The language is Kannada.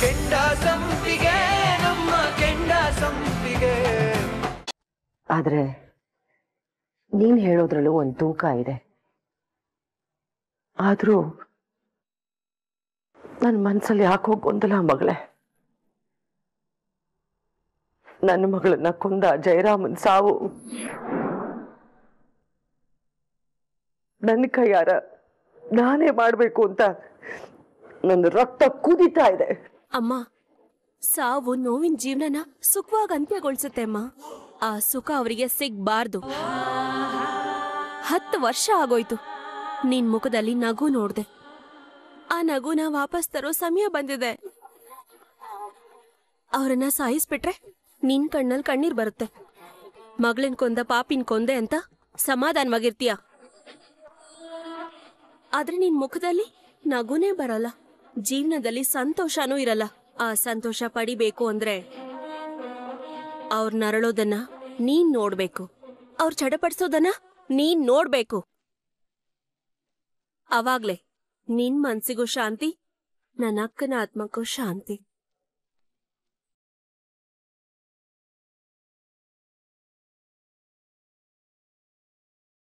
ಕೆಂಡ ಸಂಪಿಗೆ ನಮ್ಮ ಸಂಪಿಗೆ ಆದ್ರೆ ನೀನ್ ಹೇಳೋದ್ರಲ್ಲೂ ಒಂದ್ ತೂಕ ಇದೆ ಆದ್ರೂ ನನ್ನ ಮನ್ಸಲ್ಲಿ ಯಾಕೋ ಗೊಂದಲ ಮಗಳೆ ನನ್ನ ಮಗಳನ್ನ ಕೊಂದ ಜಯರಾಮನ್ ಸಾವು ನನ್ನ ಕೈಯಾರ ನಾನೇ ಮಾಡ್ಬೇಕು ಅಂತ ನನ್ನ ರಕ್ತ ಕುದಿತಾ ಇದೆ ಅಮ್ಮ ಸಾವು ನೋವಿನ ಜೀವನನ ಸುಖವಾಗಿ ಅಂತ್ಯಗೊಳಿಸುತ್ತೆ ಅಮ್ಮ ಆ ಸುಖ ಅವರಿಗೆ ಸಿಗ್ಬಾರ್ದು ಹತ್ತು ವರ್ಷ ಆಗೋಯ್ತು ನಿನ್ ಮುಖದಲ್ಲಿ ನಗು ನೋಡ್ದೆ ಆ ನಗುನ ವಾಪಸ್ ತರೋ ಸಮಯ ಬಂದಿದೆ ಅವರನ್ನ ಸಾಯಿಸ್ಬಿಟ್ರೆ ನಿನ್ ಕಣ್ಣಲ್ಲಿ ಕಣ್ಣೀರ್ ಬರುತ್ತೆ ಮಗಳನ್ ಕೊಂದ ಪಾಪಿನ ಕೊಂದೆ ಅಂತ ಸಮಾಧಾನವಾಗಿರ್ತೀಯ ಆದ್ರೆ ನಿನ್ ಮುಖದಲ್ಲಿ ನಗುನೇ ಬರಲ್ಲ ಜೀವನದಲ್ಲಿ ಸಂತೋಷನೂ ಇರಲ್ಲ ಆ ಸಂತೋಷ ಪಡಿಬೇಕು ಅಂದ್ರೆ ಅವ್ರ ನರಳೋದನ್ನ ನೀನ್ ನೋಡ್ಬೇಕು ಅವ್ರ ಚಡಪಡಿಸೋದನ್ನ ನೀನ್ ನೋಡ್ಬೇಕು ಅವಾಗ್ಲೆ ನಿನ್ ಮನ್ಸಿಗೂ ಶಾಂತಿ ನನ್ನ ಅಕ್ಕನ ಆತ್ಮಕ್ಕೂ ಶಾಂತಿ